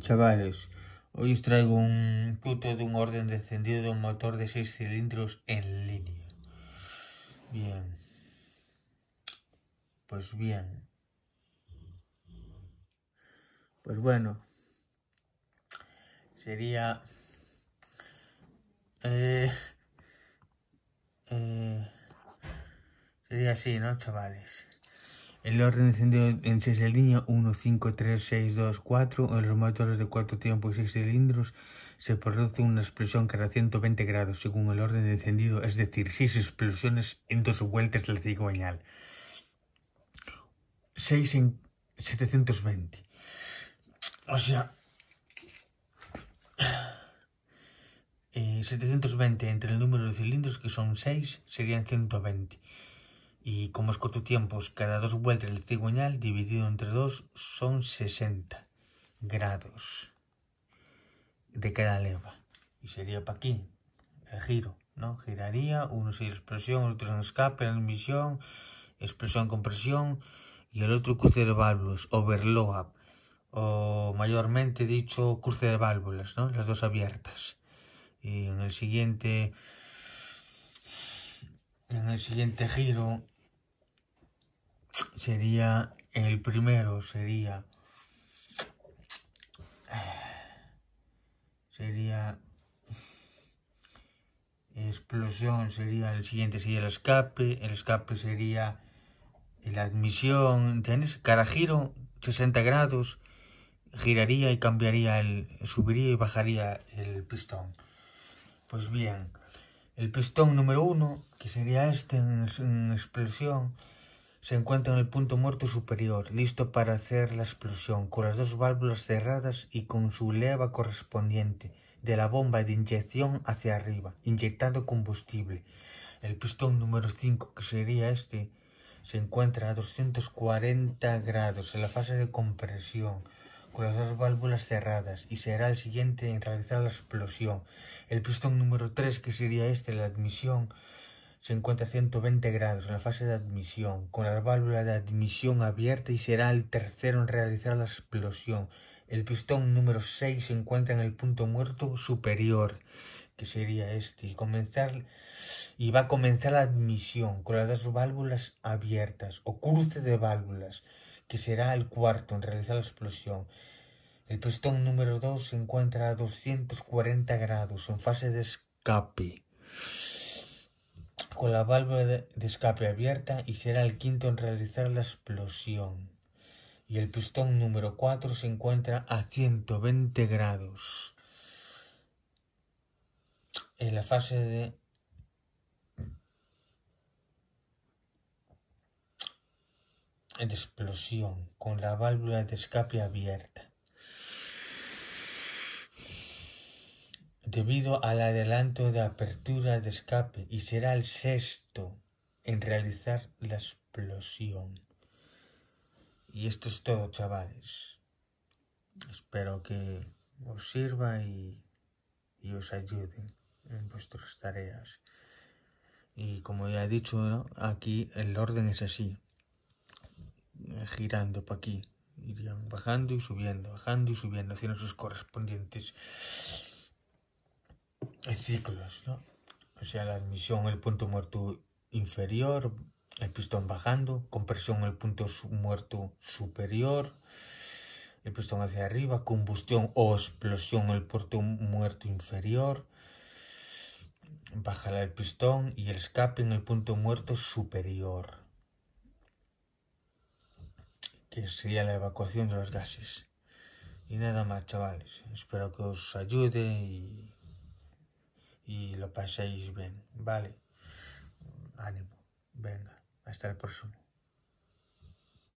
chavales? Hoy os traigo un puto de un orden descendido de un motor de 6 cilindros en línea. Bien. Pues bien. Pues bueno. Sería... Eh, eh, sería así, ¿no, chavales? El orden encendido en 6 de línea 1, 5, 3, 6, 2, 4. En los motores de 4 tiempos y 6 cilindros se produce una explosión cada 120 grados según el orden encendido, es decir, 6 explosiones en dos vueltas del cigüeñal. 6 en 720. O sea, 720 eh, entre el número de cilindros que son 6 serían 120. Y como es tiempos cada dos vueltas del cigüeñal dividido entre dos son 60 grados de cada leva. Y sería para aquí, el giro, ¿no? Giraría, uno sería expresión, otro en escape, en admisión, expresión compresión, y el otro cruce de válvulas, overload, o mayormente dicho cruce de válvulas, ¿no? Las dos abiertas. Y en el siguiente en el siguiente giro sería el primero sería sería explosión sería el siguiente sería el escape el escape sería la admisión ¿entiendes? cada giro 60 grados giraría y cambiaría el subiría y bajaría el pistón pues bien el pistón número uno que sería este en explosión se encuentra en el punto muerto superior, listo para hacer la explosión, con las dos válvulas cerradas y con su leva correspondiente de la bomba de inyección hacia arriba, inyectando combustible. El pistón número 5, que sería este, se encuentra a 240 grados en la fase de compresión, con las dos válvulas cerradas y será el siguiente en realizar la explosión. El pistón número 3, que sería este, la admisión, se encuentra a 120 grados en la fase de admisión, con la válvula de admisión abierta y será el tercero en realizar la explosión. El pistón número 6 se encuentra en el punto muerto superior, que sería este, y, y va a comenzar la admisión con las dos válvulas abiertas o cruce de válvulas, que será el cuarto en realizar la explosión. El pistón número 2 se encuentra a 240 grados en fase de escape con la válvula de escape abierta y será el quinto en realizar la explosión. Y el pistón número 4 se encuentra a 120 grados. En la fase de... de explosión con la válvula de escape abierta. debido al adelanto de apertura de escape y será el sexto en realizar la explosión. Y esto es todo, chavales. Espero que os sirva y, y os ayude en vuestras tareas. Y como ya he dicho, aquí el orden es así. Eh, girando para aquí. Irían bajando y subiendo, bajando y subiendo, haciendo sus correspondientes ciclos, ¿no? O sea, la admisión, en el punto muerto inferior, el pistón bajando, compresión, en el punto muerto superior, el pistón hacia arriba, combustión o explosión, en el punto muerto inferior, bajar el pistón y el escape en el punto muerto superior, que sería la evacuación de los gases. Y nada más, chavales. Espero que os ayude y paséis bien, ¿vale? Ánimo, venga, hasta el próximo.